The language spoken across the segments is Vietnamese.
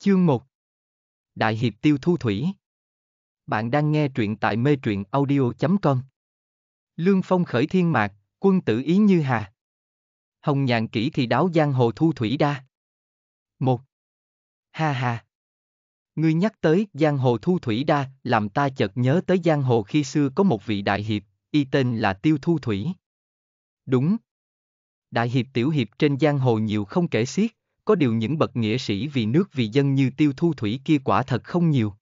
Chương 1 Đại Hiệp Tiêu Thu Thủy Bạn đang nghe truyện tại mê truyện audio.com Lương Phong khởi thiên mạc, quân tử ý như hà Hồng nhàn kỹ thì đáo giang hồ thu thủy đa Một Ha ha Ngươi nhắc tới giang hồ thu thủy đa làm ta chợt nhớ tới giang hồ khi xưa có một vị đại hiệp, y tên là Tiêu Thu Thủy. Đúng. Đại hiệp tiểu hiệp trên giang hồ nhiều không kể xiết có điều những bậc nghĩa sĩ vì nước vì dân như tiêu thu thủy kia quả thật không nhiều.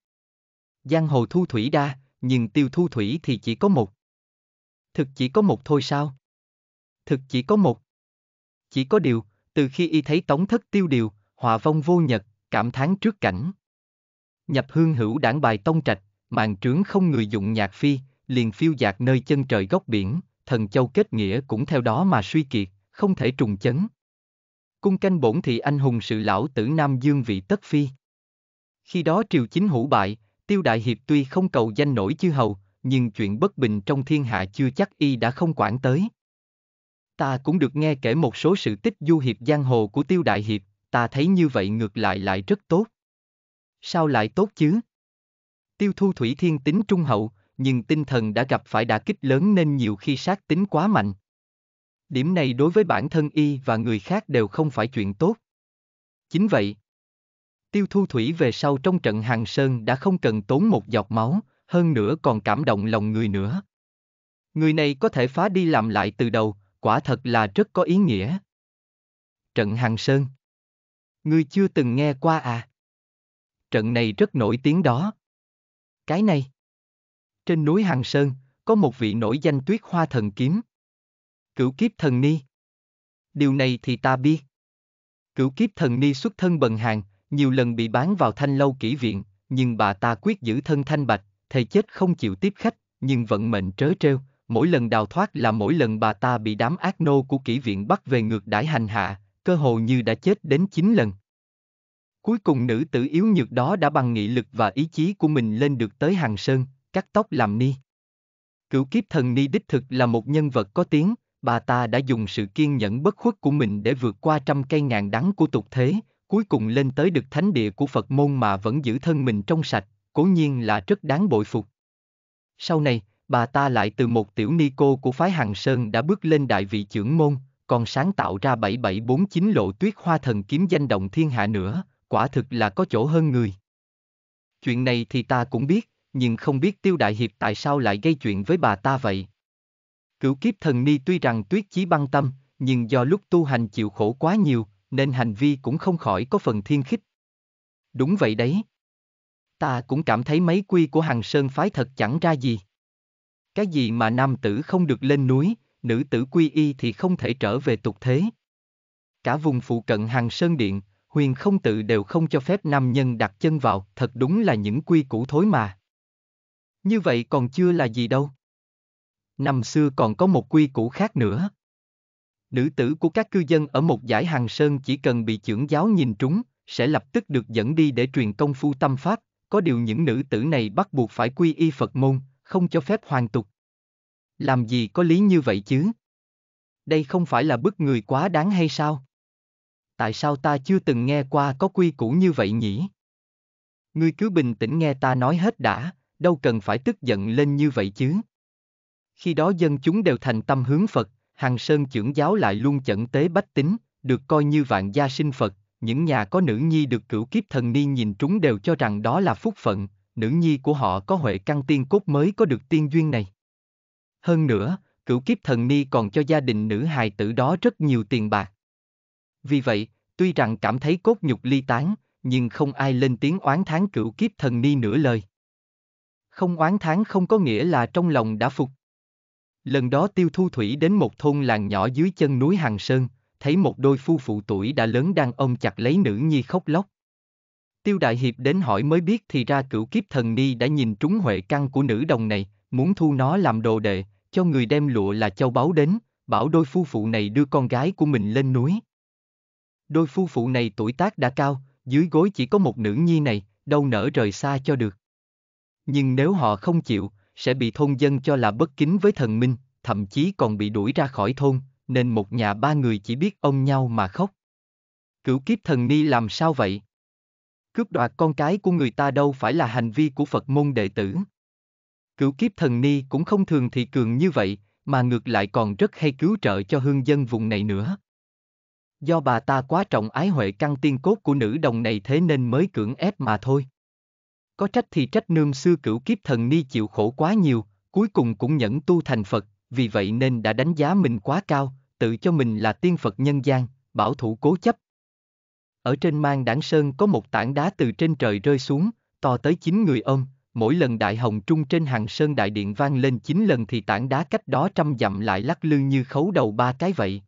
Giang hồ thu thủy đa, nhưng tiêu thu thủy thì chỉ có một. Thực chỉ có một thôi sao? Thực chỉ có một. Chỉ có điều, từ khi y thấy tống thất tiêu điều, hòa vong vô nhật, cảm thán trước cảnh. Nhập hương hữu đảng bài tông trạch, màn trướng không người dụng nhạc phi, liền phiêu dạt nơi chân trời góc biển, thần châu kết nghĩa cũng theo đó mà suy kiệt, không thể trùng chấn cung canh bổn thị anh hùng sự lão tử Nam Dương vị tất phi. Khi đó triều chính hữu bại, tiêu đại hiệp tuy không cầu danh nổi chư hầu, nhưng chuyện bất bình trong thiên hạ chưa chắc y đã không quản tới. Ta cũng được nghe kể một số sự tích du hiệp giang hồ của tiêu đại hiệp, ta thấy như vậy ngược lại lại rất tốt. Sao lại tốt chứ? Tiêu thu thủy thiên tính trung hậu, nhưng tinh thần đã gặp phải đả kích lớn nên nhiều khi sát tính quá mạnh. Điểm này đối với bản thân y và người khác đều không phải chuyện tốt. Chính vậy. Tiêu thu thủy về sau trong trận hàng sơn đã không cần tốn một giọt máu, hơn nữa còn cảm động lòng người nữa. Người này có thể phá đi làm lại từ đầu, quả thật là rất có ý nghĩa. Trận hàng sơn. người chưa từng nghe qua à? Trận này rất nổi tiếng đó. Cái này. Trên núi Hàng Sơn, có một vị nổi danh tuyết hoa thần kiếm, Cửu kiếp thần ni. Điều này thì ta biết. Cửu kiếp thần ni xuất thân bần hàng, nhiều lần bị bán vào thanh lâu kỹ viện, nhưng bà ta quyết giữ thân thanh bạch, thầy chết không chịu tiếp khách, nhưng vận mệnh trớ trêu, mỗi lần đào thoát là mỗi lần bà ta bị đám ác nô của kỹ viện bắt về ngược đãi hành hạ, cơ hồ như đã chết đến 9 lần. Cuối cùng nữ tử yếu nhược đó đã bằng nghị lực và ý chí của mình lên được tới hàng sơn, cắt tóc làm ni. Cửu kiếp thần ni đích thực là một nhân vật có tiếng, bà ta đã dùng sự kiên nhẫn bất khuất của mình để vượt qua trăm cây ngàn đắng của tục thế, cuối cùng lên tới được thánh địa của Phật môn mà vẫn giữ thân mình trong sạch, cố nhiên là rất đáng bội phục. Sau này, bà ta lại từ một tiểu ni cô của phái Hằng Sơn đã bước lên đại vị trưởng môn, còn sáng tạo ra 7749 lộ tuyết hoa thần kiếm danh động thiên hạ nữa, quả thực là có chỗ hơn người. Chuyện này thì ta cũng biết, nhưng không biết Tiêu Đại Hiệp tại sao lại gây chuyện với bà ta vậy, Cửu kiếp thần ni tuy rằng tuyết chí băng tâm, nhưng do lúc tu hành chịu khổ quá nhiều, nên hành vi cũng không khỏi có phần thiên khích. Đúng vậy đấy. Ta cũng cảm thấy mấy quy của hàng sơn phái thật chẳng ra gì. Cái gì mà nam tử không được lên núi, nữ tử quy y thì không thể trở về tục thế. Cả vùng phụ cận hàng sơn điện, huyền không tự đều không cho phép nam nhân đặt chân vào, thật đúng là những quy củ thối mà. Như vậy còn chưa là gì đâu. Năm xưa còn có một quy củ khác nữa. Nữ tử của các cư dân ở một giải hàng sơn chỉ cần bị trưởng giáo nhìn trúng, sẽ lập tức được dẫn đi để truyền công phu tâm pháp, có điều những nữ tử này bắt buộc phải quy y Phật môn, không cho phép hoàn tục. Làm gì có lý như vậy chứ? Đây không phải là bức người quá đáng hay sao? Tại sao ta chưa từng nghe qua có quy củ như vậy nhỉ? Ngươi cứ bình tĩnh nghe ta nói hết đã, đâu cần phải tức giận lên như vậy chứ? khi đó dân chúng đều thành tâm hướng Phật, Hằng Sơn trưởng giáo lại luôn chẩn tế bách tính, được coi như vạn gia sinh Phật, những nhà có nữ nhi được cửu kiếp thần ni nhìn trúng đều cho rằng đó là phúc phận, nữ nhi của họ có huệ căn tiên cốt mới có được tiên duyên này. Hơn nữa, cửu kiếp thần ni còn cho gia đình nữ hài tử đó rất nhiều tiền bạc. Vì vậy, tuy rằng cảm thấy cốt nhục ly tán, nhưng không ai lên tiếng oán tháng cửu kiếp thần ni nửa lời. Không oán tháng không có nghĩa là trong lòng đã phục. Lần đó Tiêu Thu Thủy đến một thôn làng nhỏ dưới chân núi Hằng Sơn, thấy một đôi phu phụ tuổi đã lớn đang ôm chặt lấy nữ nhi khóc lóc. Tiêu Đại Hiệp đến hỏi mới biết thì ra cửu kiếp thần ni đã nhìn trúng huệ căn của nữ đồng này, muốn thu nó làm đồ đệ, cho người đem lụa là châu báu đến, bảo đôi phu phụ này đưa con gái của mình lên núi. Đôi phu phụ này tuổi tác đã cao, dưới gối chỉ có một nữ nhi này, đâu nỡ rời xa cho được. Nhưng nếu họ không chịu, sẽ bị thôn dân cho là bất kính với thần minh, thậm chí còn bị đuổi ra khỏi thôn, nên một nhà ba người chỉ biết ông nhau mà khóc. Cửu kiếp thần ni làm sao vậy? Cướp đoạt con cái của người ta đâu phải là hành vi của Phật môn đệ tử. Cửu kiếp thần ni cũng không thường thị cường như vậy, mà ngược lại còn rất hay cứu trợ cho hương dân vùng này nữa. Do bà ta quá trọng ái huệ căn tiên cốt của nữ đồng này thế nên mới cưỡng ép mà thôi có trách thì trách nương xưa cửu kiếp thần ni chịu khổ quá nhiều, cuối cùng cũng nhẫn tu thành Phật, vì vậy nên đã đánh giá mình quá cao, tự cho mình là tiên Phật nhân gian, bảo thủ cố chấp. Ở trên mang đảng sơn có một tảng đá từ trên trời rơi xuống, to tới chín người ôm, mỗi lần đại hồng trung trên hàng sơn đại điện vang lên chín lần thì tảng đá cách đó trăm dặm lại lắc lư như khấu đầu ba cái vậy.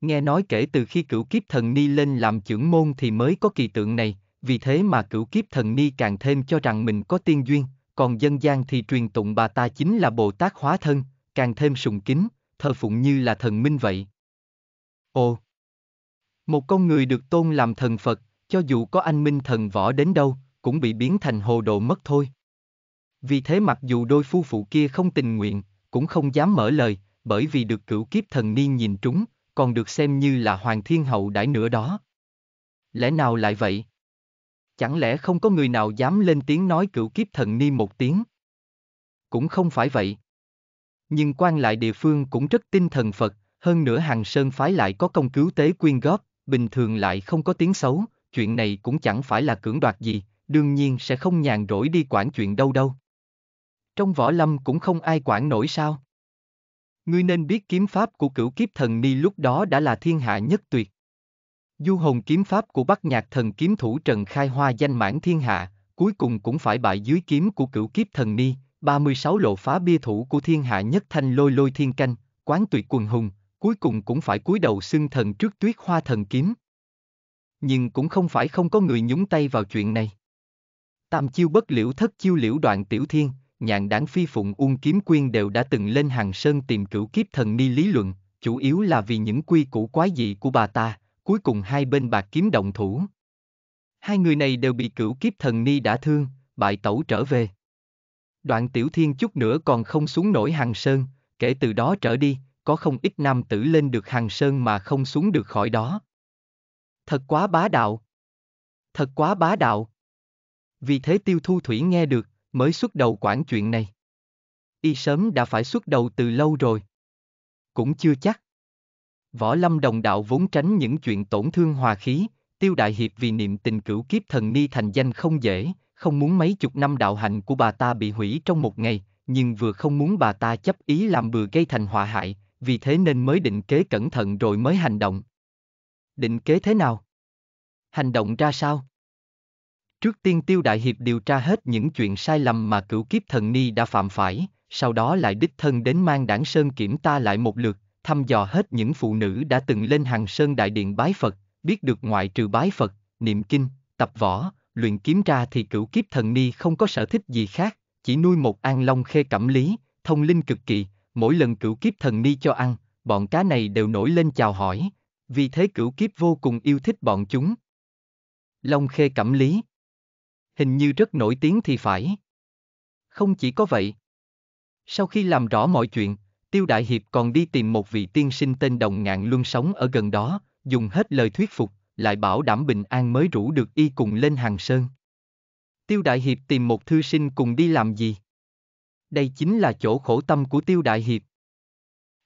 Nghe nói kể từ khi cửu kiếp thần ni lên làm trưởng môn thì mới có kỳ tượng này, vì thế mà cửu kiếp thần ni càng thêm cho rằng mình có tiên duyên, còn dân gian thì truyền tụng bà ta chính là Bồ Tát hóa thân, càng thêm sùng kính, thờ phụng như là thần minh vậy. Ồ! Một con người được tôn làm thần Phật, cho dù có anh minh thần võ đến đâu, cũng bị biến thành hồ đồ mất thôi. Vì thế mặc dù đôi phu phụ kia không tình nguyện, cũng không dám mở lời, bởi vì được cửu kiếp thần ni nhìn trúng, còn được xem như là hoàng thiên hậu đãi nữa đó. Lẽ nào lại vậy? Chẳng lẽ không có người nào dám lên tiếng nói cửu kiếp thần ni một tiếng? Cũng không phải vậy. Nhưng quan lại địa phương cũng rất tin thần Phật, hơn nữa hàng sơn phái lại có công cứu tế quyên góp, bình thường lại không có tiếng xấu, chuyện này cũng chẳng phải là cưỡng đoạt gì, đương nhiên sẽ không nhàn rỗi đi quản chuyện đâu đâu. Trong võ lâm cũng không ai quản nổi sao. Ngươi nên biết kiếm pháp của cửu kiếp thần ni lúc đó đã là thiên hạ nhất tuyệt, Du hồn kiếm pháp của Bắc Nhạc thần kiếm thủ Trần Khai Hoa danh mãn thiên hạ, cuối cùng cũng phải bại dưới kiếm của cửu kiếp thần ni, 36 lộ phá bia thủ của thiên hạ nhất thanh lôi lôi thiên canh, quán tuyệt quần hùng, cuối cùng cũng phải cúi đầu xưng thần trước tuyết hoa thần kiếm. Nhưng cũng không phải không có người nhúng tay vào chuyện này. Tam chiêu bất liễu thất chiêu liễu đoạn tiểu thiên, nhạn đáng phi phụng uông kiếm quyên đều đã từng lên hàng sơn tìm cửu kiếp thần ni lý luận, chủ yếu là vì những quy củ quái dị của bà ta, cuối cùng hai bên bạc kiếm động thủ. Hai người này đều bị cửu kiếp thần ni đã thương, bại tẩu trở về. Đoạn tiểu thiên chút nữa còn không xuống nổi hàng sơn, kể từ đó trở đi, có không ít nam tử lên được hàng sơn mà không xuống được khỏi đó. Thật quá bá đạo. Thật quá bá đạo. Vì thế tiêu thu thủy nghe được, mới xuất đầu quản chuyện này. Y sớm đã phải xuất đầu từ lâu rồi. Cũng chưa chắc. Võ Lâm đồng đạo vốn tránh những chuyện tổn thương hòa khí, Tiêu Đại Hiệp vì niệm tình cửu kiếp thần ni thành danh không dễ, không muốn mấy chục năm đạo hạnh của bà ta bị hủy trong một ngày, nhưng vừa không muốn bà ta chấp ý làm bừa gây thành họa hại, vì thế nên mới định kế cẩn thận rồi mới hành động. Định kế thế nào? Hành động ra sao? Trước tiên Tiêu Đại Hiệp điều tra hết những chuyện sai lầm mà cửu kiếp thần ni đã phạm phải, sau đó lại đích thân đến mang đảng Sơn kiểm ta lại một lượt, thăm dò hết những phụ nữ đã từng lên hàng sơn đại điện bái Phật, biết được ngoại trừ bái Phật, niệm kinh, tập võ, luyện kiếm ra thì cửu kiếp thần ni không có sở thích gì khác, chỉ nuôi một an long khê cẩm lý, thông linh cực kỳ, mỗi lần cửu kiếp thần ni cho ăn, bọn cá này đều nổi lên chào hỏi, vì thế cửu kiếp vô cùng yêu thích bọn chúng. Long khê cẩm lý Hình như rất nổi tiếng thì phải. Không chỉ có vậy. Sau khi làm rõ mọi chuyện, Tiêu Đại Hiệp còn đi tìm một vị tiên sinh tên Đồng Ngạn Luân sống ở gần đó, dùng hết lời thuyết phục, lại bảo đảm bình an mới rủ được y cùng lên hàng sơn. Tiêu Đại Hiệp tìm một thư sinh cùng đi làm gì? Đây chính là chỗ khổ tâm của Tiêu Đại Hiệp.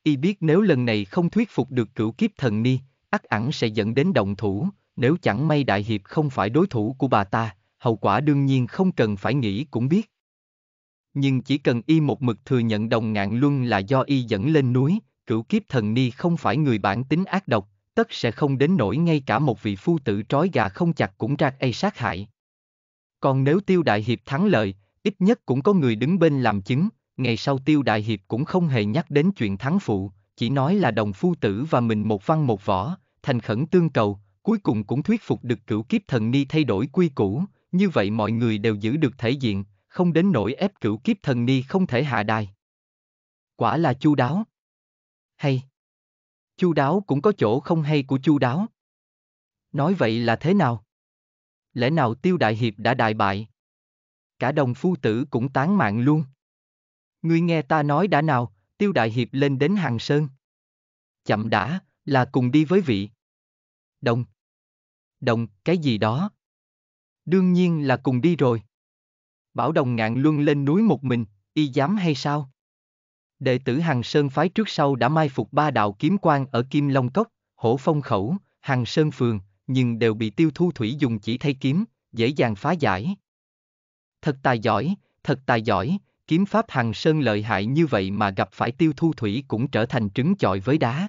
Y biết nếu lần này không thuyết phục được cửu kiếp thần ni, ắt ẳn sẽ dẫn đến động thủ, nếu chẳng may Đại Hiệp không phải đối thủ của bà ta, hậu quả đương nhiên không cần phải nghĩ cũng biết nhưng chỉ cần y một mực thừa nhận đồng ngạn luân là do y dẫn lên núi, cửu kiếp thần ni không phải người bản tính ác độc, tất sẽ không đến nổi ngay cả một vị phu tử trói gà không chặt cũng ra ây sát hại. Còn nếu tiêu đại hiệp thắng lợi, ít nhất cũng có người đứng bên làm chứng, ngày sau tiêu đại hiệp cũng không hề nhắc đến chuyện thắng phụ, chỉ nói là đồng phu tử và mình một văn một võ, thành khẩn tương cầu, cuối cùng cũng thuyết phục được cửu kiếp thần ni thay đổi quy củ, như vậy mọi người đều giữ được thể diện, không đến nỗi ép cửu kiếp thần ni không thể hạ đài. Quả là chu đáo. Hay. Chu đáo cũng có chỗ không hay của chu đáo. Nói vậy là thế nào? Lẽ nào tiêu đại hiệp đã đại bại? Cả đồng phu tử cũng tán mạng luôn. Ngươi nghe ta nói đã nào, tiêu đại hiệp lên đến hàng sơn. Chậm đã, là cùng đi với vị. Đồng. Đồng, cái gì đó? Đương nhiên là cùng đi rồi. Bảo đồng ngạn luân lên núi một mình, y dám hay sao? Đệ tử Hằng Sơn phái trước sau đã mai phục ba đạo kiếm quan ở Kim Long Cốc, Hổ Phong Khẩu, Hằng Sơn Phường, nhưng đều bị tiêu thu thủy dùng chỉ thay kiếm, dễ dàng phá giải. Thật tài giỏi, thật tài giỏi, kiếm pháp Hằng Sơn lợi hại như vậy mà gặp phải tiêu thu thủy cũng trở thành trứng chọi với đá.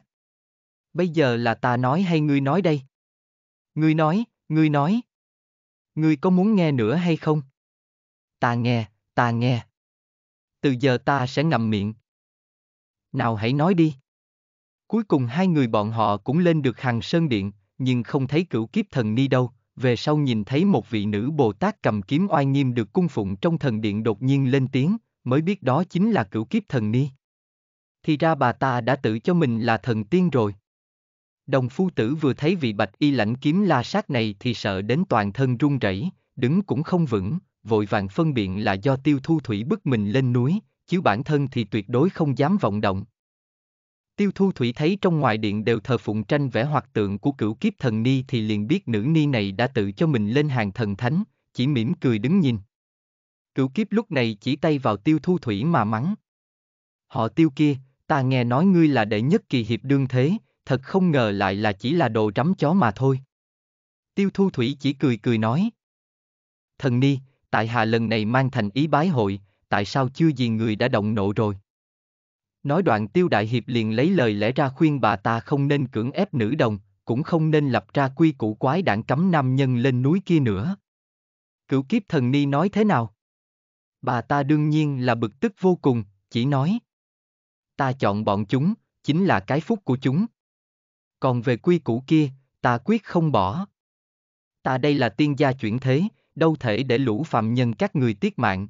Bây giờ là ta nói hay ngươi nói đây? Ngươi nói, ngươi nói. Ngươi có muốn nghe nữa hay không? ta nghe, ta nghe. Từ giờ ta sẽ ngậm miệng. Nào hãy nói đi. Cuối cùng hai người bọn họ cũng lên được hàng sơn điện, nhưng không thấy cửu kiếp thần ni đâu, về sau nhìn thấy một vị nữ Bồ Tát cầm kiếm oai nghiêm được cung phụng trong thần điện đột nhiên lên tiếng, mới biết đó chính là cửu kiếp thần ni. Thì ra bà ta đã tự cho mình là thần tiên rồi. Đồng phu tử vừa thấy vị bạch y lãnh kiếm la sát này thì sợ đến toàn thân run rẩy, đứng cũng không vững, vội vàng phân biện là do tiêu thu thủy bức mình lên núi, chứ bản thân thì tuyệt đối không dám vọng động. Tiêu thu thủy thấy trong ngoài điện đều thờ phụng tranh vẽ hoạt tượng của cửu kiếp thần ni thì liền biết nữ ni này đã tự cho mình lên hàng thần thánh, chỉ mỉm cười đứng nhìn. Cửu kiếp lúc này chỉ tay vào tiêu thu thủy mà mắng. Họ tiêu kia, ta nghe nói ngươi là đệ nhất kỳ hiệp đương thế, thật không ngờ lại là chỉ là đồ rắm chó mà thôi. Tiêu thu thủy chỉ cười cười nói. Thần ni, tại hạ lần này mang thành ý bái hội, tại sao chưa gì người đã động nộ rồi? Nói đoạn tiêu đại hiệp liền lấy lời lẽ ra khuyên bà ta không nên cưỡng ép nữ đồng, cũng không nên lập ra quy củ quái đảng cấm nam nhân lên núi kia nữa. Cửu kiếp thần ni nói thế nào? Bà ta đương nhiên là bực tức vô cùng, chỉ nói. Ta chọn bọn chúng, chính là cái phúc của chúng. Còn về quy củ kia, ta quyết không bỏ. Ta đây là tiên gia chuyển thế, đâu thể để lũ phạm nhân các người tiết mạng.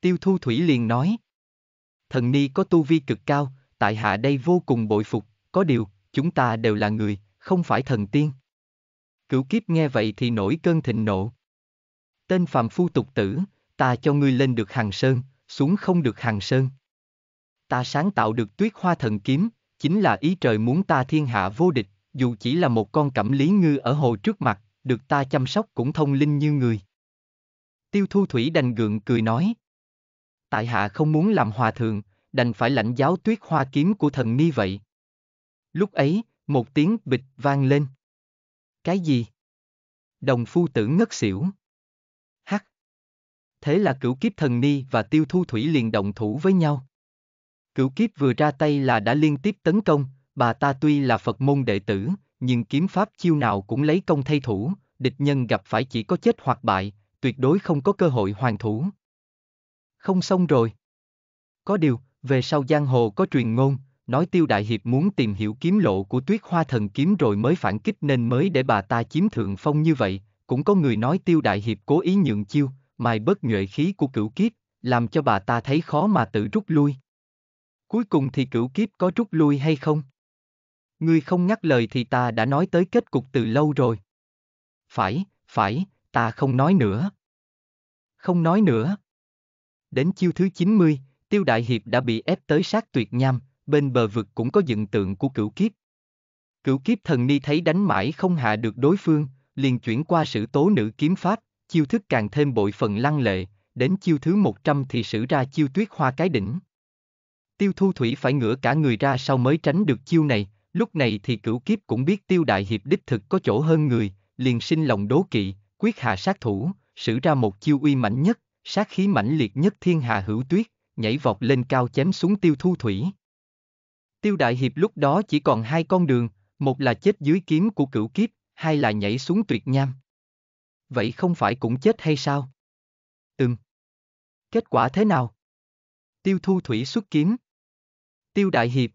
Tiêu Thu Thủy liền nói. Thần Ni có tu vi cực cao, tại hạ đây vô cùng bội phục, có điều, chúng ta đều là người, không phải thần tiên. Cửu kiếp nghe vậy thì nổi cơn thịnh nộ. Tên Phạm phu tục tử, ta cho ngươi lên được hàng sơn, xuống không được hàng sơn. Ta sáng tạo được tuyết hoa thần kiếm, chính là ý trời muốn ta thiên hạ vô địch, dù chỉ là một con cẩm lý ngư ở hồ trước mặt, được ta chăm sóc cũng thông linh như người. Tiêu thu thủy đành gượng cười nói. Tại hạ không muốn làm hòa thượng, đành phải lãnh giáo tuyết hoa kiếm của thần ni vậy. Lúc ấy, một tiếng bịch vang lên. Cái gì? Đồng phu tử ngất xỉu. Hắc. Thế là cửu kiếp thần ni và tiêu thu thủy liền động thủ với nhau. Cửu kiếp vừa ra tay là đã liên tiếp tấn công, bà ta tuy là Phật môn đệ tử, nhưng kiếm pháp chiêu nào cũng lấy công thay thủ, địch nhân gặp phải chỉ có chết hoặc bại, tuyệt đối không có cơ hội hoàn thủ. Không xong rồi. Có điều, về sau giang hồ có truyền ngôn, nói Tiêu Đại Hiệp muốn tìm hiểu kiếm lộ của tuyết hoa thần kiếm rồi mới phản kích nên mới để bà ta chiếm thượng phong như vậy, cũng có người nói Tiêu Đại Hiệp cố ý nhượng chiêu, mài bớt nhuệ khí của cửu kiếp, làm cho bà ta thấy khó mà tự rút lui. Cuối cùng thì cửu kiếp có rút lui hay không? Ngươi không nhắc lời thì ta đã nói tới kết cục từ lâu rồi. Phải, phải, ta không nói nữa. Không nói nữa. Đến chiêu thứ 90, Tiêu Đại Hiệp đã bị ép tới sát tuyệt nham, bên bờ vực cũng có dựng tượng của cửu kiếp. Cửu kiếp thần ni thấy đánh mãi không hạ được đối phương, liền chuyển qua sử tố nữ kiếm pháp, chiêu thức càng thêm bội phần lăng lệ, đến chiêu thứ 100 thì sử ra chiêu tuyết hoa cái đỉnh. Tiêu thu thủy phải ngửa cả người ra sau mới tránh được chiêu này, Lúc này thì cửu kiếp cũng biết tiêu đại hiệp đích thực có chỗ hơn người, liền sinh lòng đố kỵ, quyết hạ sát thủ, sử ra một chiêu uy mạnh nhất, sát khí mãnh liệt nhất thiên hạ hữu tuyết, nhảy vọt lên cao chém xuống tiêu thu thủy. Tiêu đại hiệp lúc đó chỉ còn hai con đường, một là chết dưới kiếm của cửu kiếp, hai là nhảy xuống tuyệt nham. Vậy không phải cũng chết hay sao? Ừm. Kết quả thế nào? Tiêu thu thủy xuất kiếm. Tiêu đại hiệp,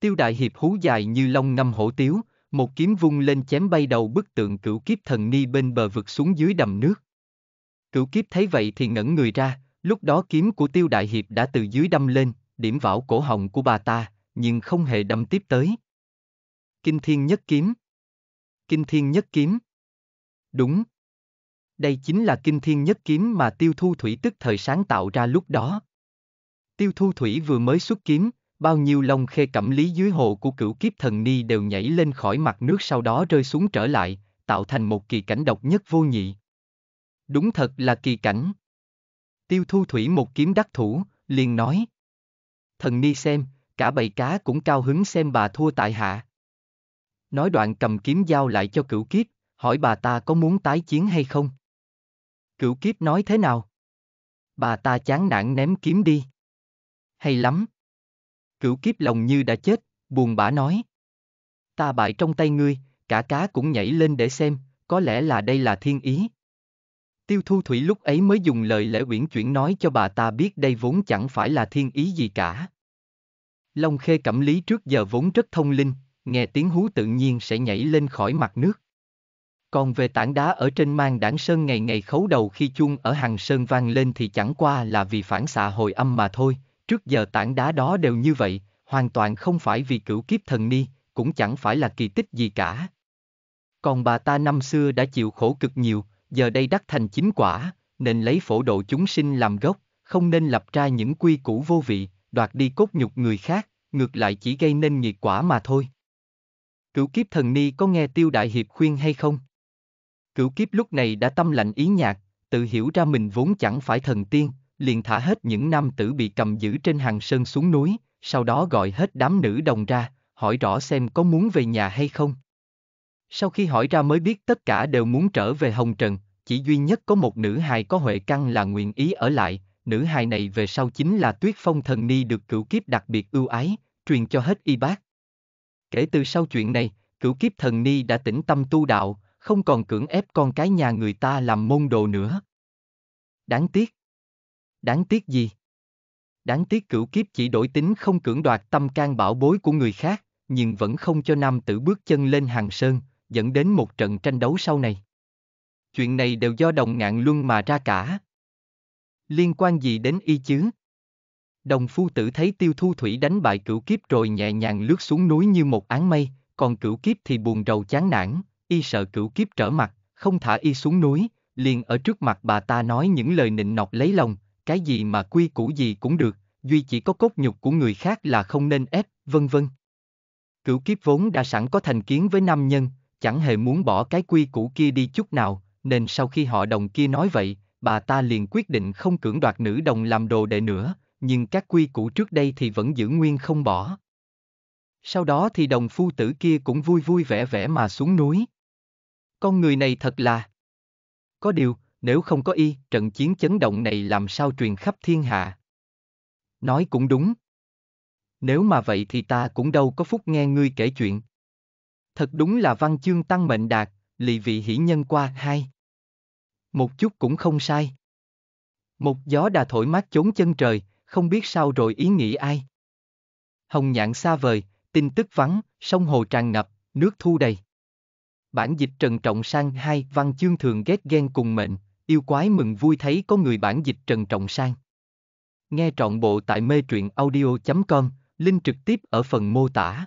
Tiêu Đại Hiệp hú dài như long ngâm hổ tiếu, một kiếm vung lên chém bay đầu bức tượng cửu kiếp thần ni bên bờ vực xuống dưới đầm nước. Cửu kiếp thấy vậy thì ngẩn người ra, lúc đó kiếm của Tiêu Đại Hiệp đã từ dưới đâm lên, điểm vào cổ hồng của bà ta, nhưng không hề đâm tiếp tới. Kinh thiên nhất kiếm. Kinh thiên nhất kiếm. Đúng. Đây chính là kinh thiên nhất kiếm mà Tiêu Thu Thủy tức thời sáng tạo ra lúc đó. Tiêu Thu Thủy vừa mới xuất kiếm, bao nhiêu lông khê cẩm lý dưới hồ của cửu kiếp thần ni đều nhảy lên khỏi mặt nước sau đó rơi xuống trở lại, tạo thành một kỳ cảnh độc nhất vô nhị. Đúng thật là kỳ cảnh. Tiêu thu thủy một kiếm đắc thủ, liền nói. Thần ni xem, cả bầy cá cũng cao hứng xem bà thua tại hạ. Nói đoạn cầm kiếm giao lại cho cửu kiếp, hỏi bà ta có muốn tái chiến hay không. Cửu kiếp nói thế nào? Bà ta chán nản ném kiếm đi. Hay lắm, Cửu kiếp lòng như đã chết, buồn bã nói. Ta bại trong tay ngươi, cả cá cũng nhảy lên để xem, có lẽ là đây là thiên ý. Tiêu thu thủy lúc ấy mới dùng lời lễ uyển chuyển nói cho bà ta biết đây vốn chẳng phải là thiên ý gì cả. Long khê cẩm lý trước giờ vốn rất thông linh, nghe tiếng hú tự nhiên sẽ nhảy lên khỏi mặt nước. Còn về tảng đá ở trên mang đảng sơn ngày ngày khấu đầu khi chuông ở hàng sơn vang lên thì chẳng qua là vì phản xạ hồi âm mà thôi, Trước giờ tảng đá đó đều như vậy, hoàn toàn không phải vì cửu kiếp thần ni, cũng chẳng phải là kỳ tích gì cả. Còn bà ta năm xưa đã chịu khổ cực nhiều, giờ đây đắc thành chính quả, nên lấy phổ độ chúng sinh làm gốc, không nên lập ra những quy củ vô vị, đoạt đi cốt nhục người khác, ngược lại chỉ gây nên nghiệt quả mà thôi. Cửu kiếp thần ni có nghe Tiêu Đại Hiệp khuyên hay không? Cửu kiếp lúc này đã tâm lạnh ý nhạc, tự hiểu ra mình vốn chẳng phải thần tiên, liền thả hết những nam tử bị cầm giữ trên hàng sơn xuống núi, sau đó gọi hết đám nữ đồng ra, hỏi rõ xem có muốn về nhà hay không. Sau khi hỏi ra mới biết tất cả đều muốn trở về Hồng Trần, chỉ duy nhất có một nữ hài có huệ căn là nguyện ý ở lại, nữ hài này về sau chính là tuyết phong thần ni được cửu kiếp đặc biệt ưu ái, truyền cho hết y bác. Kể từ sau chuyện này, cửu kiếp thần ni đã tĩnh tâm tu đạo, không còn cưỡng ép con cái nhà người ta làm môn đồ nữa. Đáng tiếc, Đáng tiếc gì? Đáng tiếc cửu kiếp chỉ đổi tính không cưỡng đoạt tâm can bảo bối của người khác, nhưng vẫn không cho nam tử bước chân lên hàng sơn, dẫn đến một trận tranh đấu sau này. Chuyện này đều do đồng ngạn luân mà ra cả. Liên quan gì đến y chứ? Đồng phu tử thấy tiêu thu thủy đánh bại cửu kiếp rồi nhẹ nhàng lướt xuống núi như một áng mây, còn cửu kiếp thì buồn rầu chán nản, y sợ cửu kiếp trở mặt, không thả y xuống núi, liền ở trước mặt bà ta nói những lời nịnh nọt lấy lòng, cái gì mà quy củ gì cũng được, duy chỉ có cốt nhục của người khác là không nên ép, vân vân. Cửu kiếp vốn đã sẵn có thành kiến với nam nhân, chẳng hề muốn bỏ cái quy củ kia đi chút nào, nên sau khi họ đồng kia nói vậy, bà ta liền quyết định không cưỡng đoạt nữ đồng làm đồ đệ nữa, nhưng các quy củ trước đây thì vẫn giữ nguyên không bỏ. Sau đó thì đồng phu tử kia cũng vui vui vẻ vẻ mà xuống núi. Con người này thật là... Có điều, nếu không có y, trận chiến chấn động này làm sao truyền khắp thiên hạ. Nói cũng đúng. Nếu mà vậy thì ta cũng đâu có phúc nghe ngươi kể chuyện. Thật đúng là văn chương tăng mệnh đạt, lì vị hỷ nhân qua hai. Một chút cũng không sai. Một gió đà thổi mát chốn chân trời, không biết sao rồi ý nghĩ ai. Hồng nhạn xa vời, tin tức vắng, sông hồ tràn ngập, nước thu đầy. Bản dịch trần trọng sang hai văn chương thường ghét ghen cùng mệnh, Yêu quái mừng vui thấy có người bản dịch Trần Trọng Sang. Nghe trọn bộ tại mê truyện audio.com, link trực tiếp ở phần mô tả.